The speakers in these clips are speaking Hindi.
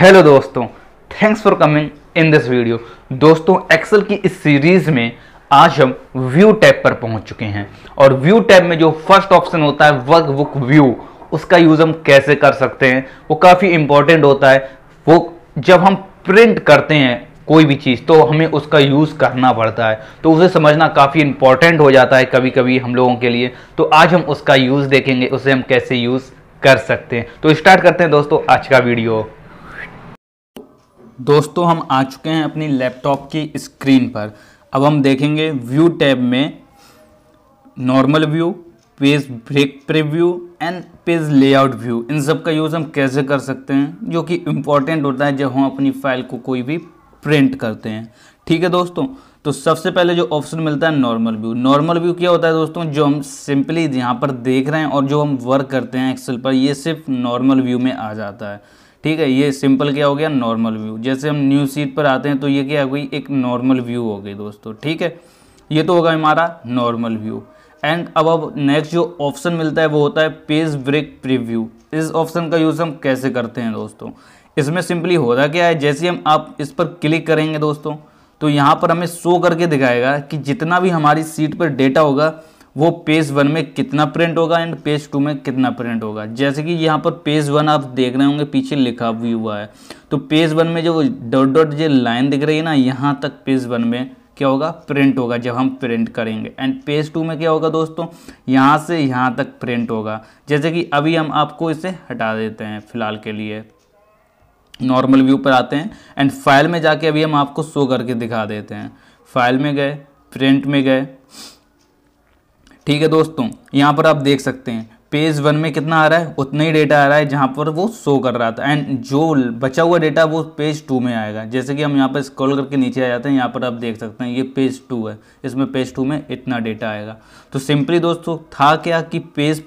हेलो दोस्तों thanks for coming in this video दोस्तों एक्सेल की इस सीरीज में आज हम व्यू टैब पर पहुंच चुके हैं और व्यू टैब में जो फर्स्ट ऑप्शन होता है वर्क बुक व्यू उसका यूज हम कैसे कर सकते हैं वो काफ़ी इंपॉर्टेंट होता है वो जब हम प्रिंट करते हैं कोई भी चीज़ तो हमें उसका यूज़ करना पड़ता है तो उसे समझना काफ़ी इंपॉर्टेंट हो जाता है कभी कभी हम लोगों के लिए तो आज हम उसका यूज़ देखेंगे उसे हम कैसे यूज़ कर सकते हैं तो स्टार्ट करते हैं दोस्तों आज का वीडियो दोस्तों हम आ चुके हैं अपनी लैपटॉप की स्क्रीन पर अब हम देखेंगे व्यू टैब में normal view page break preview and page layout view इन सब का यूज़ हम कैसे कर सकते हैं जो कि इम्पॉर्टेंट होता है जब हम अपनी फाइल को कोई भी प्रिंट करते हैं ठीक है दोस्तों तो सबसे पहले जो ऑप्शन मिलता है नॉर्मल व्यू नॉर्मल व्यू क्या होता है दोस्तों जो हम सिंपली यहाँ पर देख रहे हैं और जो हम वर्क करते हैं एक्सेल पर ये सिर्फ नॉर्मल व्यू में आ जाता है ठीक है ये सिंपल क्या हो गया नॉर्मल व्यू जैसे हम न्यू सीट पर आते हैं तो ये क्या हो गई एक नॉर्मल व्यू हो गई दोस्तों ठीक है ये तो होगा हमारा नॉर्मल व्यू एंड अब अब नेक्स्ट जो ऑप्शन मिलता है वो होता है पेज ब्रेक प्रीव्यू इस ऑप्शन का यूज़ हम कैसे करते हैं दोस्तों इसमें सिंपली होता क्या है जैसे हम आप इस पर क्लिक करेंगे दोस्तों तो यहाँ पर हमें शो करके दिखाएगा कि जितना भी हमारी सीट पर डेटा होगा वो पेज वन में कितना प्रिंट होगा एंड पेज टू में कितना प्रिंट होगा जैसे कि यहाँ पर पेज वन आप देख रहे होंगे पीछे लिखा भी हुआ है तो पेज वन में जो डॉट डॉट जो लाइन दिख रही है ना यहाँ तक पेज वन में क्या होगा प्रिंट होगा जब हम प्रिंट करेंगे एंड पेज टू में क्या होगा दोस्तों यहाँ से यहाँ तक प्रिंट होगा जैसे कि अभी हम आपको इसे हटा देते हैं फिलहाल के लिए नॉर्मल व्यू पर आते हैं एंड फाइल में जाके अभी हम आपको शो करके दिखा देते हैं फाइल में गए प्रिंट में गए ठीक है दोस्तों यहाँ पर आप देख सकते हैं पेज वन में कितना आ रहा है उतना ही डेटा आ रहा है जहाँ पर वो शो कर रहा था एंड जो बचा हुआ डेटा वो पेज टू में आएगा जैसे कि हम यहाँ पर स्क्रॉल करके नीचे आ जाते हैं यहाँ पर आप देख सकते हैं ये पेज टू है इसमें पेज टू में इतना डेटा आएगा तो सिंपली दोस्तों था क्या कि पेज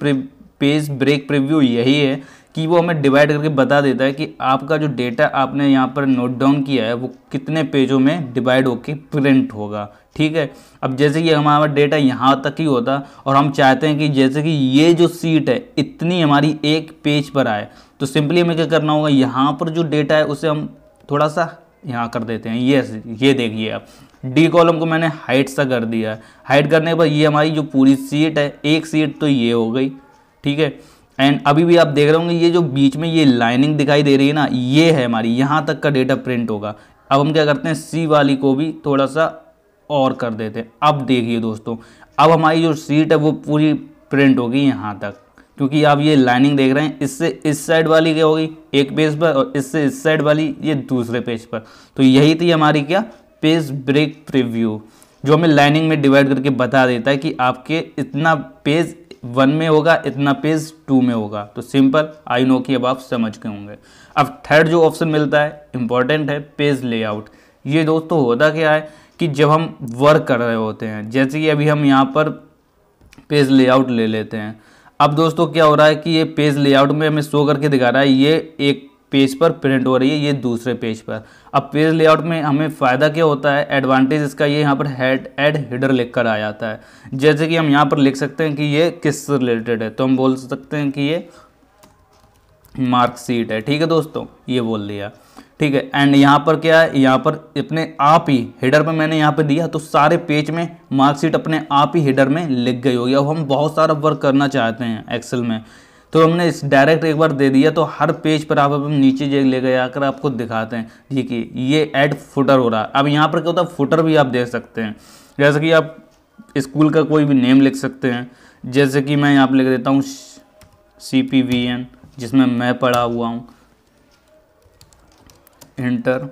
पेज ब्रेक प्रिव्यू यही है कि वो हमें डिवाइड करके बता देता है कि आपका जो डेटा आपने यहाँ पर नोट डाउन किया है वो कितने पेजों में डिवाइड होकर प्रिंट होगा ठीक है अब जैसे कि हमारा डेटा यहाँ तक ही होता और हम चाहते हैं कि जैसे कि ये जो सीट है इतनी हमारी एक पेज पर आए तो सिंपली हमें क्या करना होगा यहाँ पर जो डेटा है उसे हम थोड़ा सा यहाँ कर देते हैं ये ये देखिए आप डी कॉलम को मैंने हाइट सा कर दिया है हाइट करने पर ये हमारी जो पूरी सीट है एक सीट तो ये हो गई ठीक है एंड अभी भी आप देख रहे होंगे ये जो बीच में ये लाइनिंग दिखाई दे रही है ना ये है हमारी यहाँ तक का डेटा प्रिंट होगा अब हम क्या करते हैं सी वाली को भी थोड़ा सा और कर देते हैं अब देखिए दोस्तों अब हमारी जो सीट है वो पूरी प्रिंट होगी यहाँ तक क्योंकि आप ये लाइनिंग देख रहे हैं इससे इस साइड वाली क्या होगी एक पेज पर और इससे इस साइड वाली ये दूसरे पेज पर तो यही थी हमारी क्या पेज ब्रेक प्रिव्यू जो हमें लाइनिंग में डिवाइड करके बता देता है कि आपके इतना पेज वन में होगा इतना पेज टू में होगा तो सिंपल आई नो की अब आप समझ के होंगे अब थर्ड जो ऑप्शन मिलता है इंपॉर्टेंट है पेज लेआउट ये दोस्तों होता क्या है कि जब हम वर्क कर रहे होते हैं जैसे कि अभी हम यहाँ पर पेज लेआउट ले लेते हैं अब दोस्तों क्या हो रहा है कि ये पेज लेआउट में हमें शो करके दिखा रहा है ये एक पेज पर प्रिंट हो रही है ये दूसरे पेज पर अब पेज लेआउट में हमें फ़ायदा क्या होता है एडवांटेज इसका ये यहाँ पर हेड एड हिडर लिख कर आ जाता है जैसे कि हम यहाँ पर लिख सकते हैं कि ये से रिलेटेड है तो हम बोल सकते हैं कि ये मार्कशीट है ठीक है दोस्तों ये बोल दिया ठीक है एंड यहाँ पर क्या है यहाँ पर अपने आप ही हेडर पर मैंने यहाँ पर दिया तो सारे पेज में मार्कशीट अपने आप ही हेडर में लिख गई होगी अब हम बहुत सारा वर्क करना चाहते हैं एक्सेल में तो हमने इस डायरेक्ट एक बार दे दिया तो हर पेज पर आप अब नीचे ले गए आकर आपको दिखाते हैं देखिए ये ऐड फुटर हो रहा है अब यहाँ पर क्या होता है फुटर भी आप देख सकते हैं जैसे कि आप स्कूल का कोई भी नेम लिख सकते हैं जैसे कि मैं यहाँ पर लिख देता हूँ सी पी वी एन जिसमें मैं पढ़ा हुआ हूँ इंटर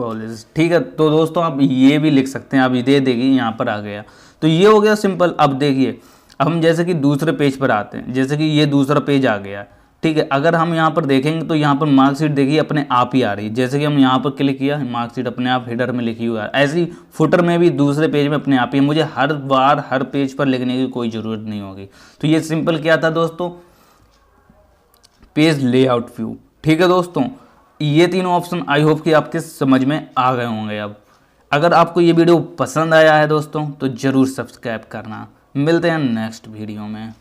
कॉलेज ठीक है तो दोस्तों आप ये भी लिख सकते हैं आप ये दे देगी यहाँ पर आ गया तो ये हो गया सिंपल अब देखिए अब हम जैसे कि दूसरे पेज पर आते हैं जैसे कि ये दूसरा पेज आ गया ठीक है अगर हम यहाँ पर देखेंगे तो यहाँ पर मार्कशीट देखिए अपने आप ही आ रही है जैसे कि हम यहाँ पर क्लिक किया मार्कशीट अपने आप हेडर में लिखी हुई है ऐसी फुटर में भी दूसरे पेज में अपने आप ही मुझे हर बार हर पेज पर लिखने की कोई ज़रूरत नहीं होगी तो ये सिंपल क्या था दोस्तों पेज लेआउट व्यू ठीक है दोस्तों ये तीनों ऑप्शन आई होप कि आपके समझ में आ गए होंगे अब अगर आपको ये वीडियो पसंद आया है दोस्तों तो ज़रूर सब्सक्राइब करना मिलते हैं नेक्स्ट वीडियो में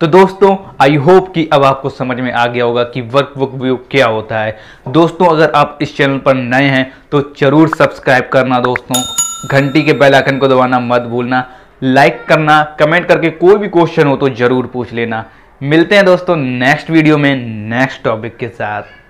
तो दोस्तों आई होप कि अब आपको समझ में आ गया होगा कि वर्क बुक व्यू क्या होता है दोस्तों अगर आप इस चैनल पर नए हैं तो ज़रूर सब्सक्राइब करना दोस्तों घंटी के बेल आइकन को दबाना मत भूलना लाइक करना कमेंट करके कोई भी क्वेश्चन हो तो ज़रूर पूछ लेना मिलते हैं दोस्तों नेक्स्ट वीडियो में नेक्स्ट टॉपिक के साथ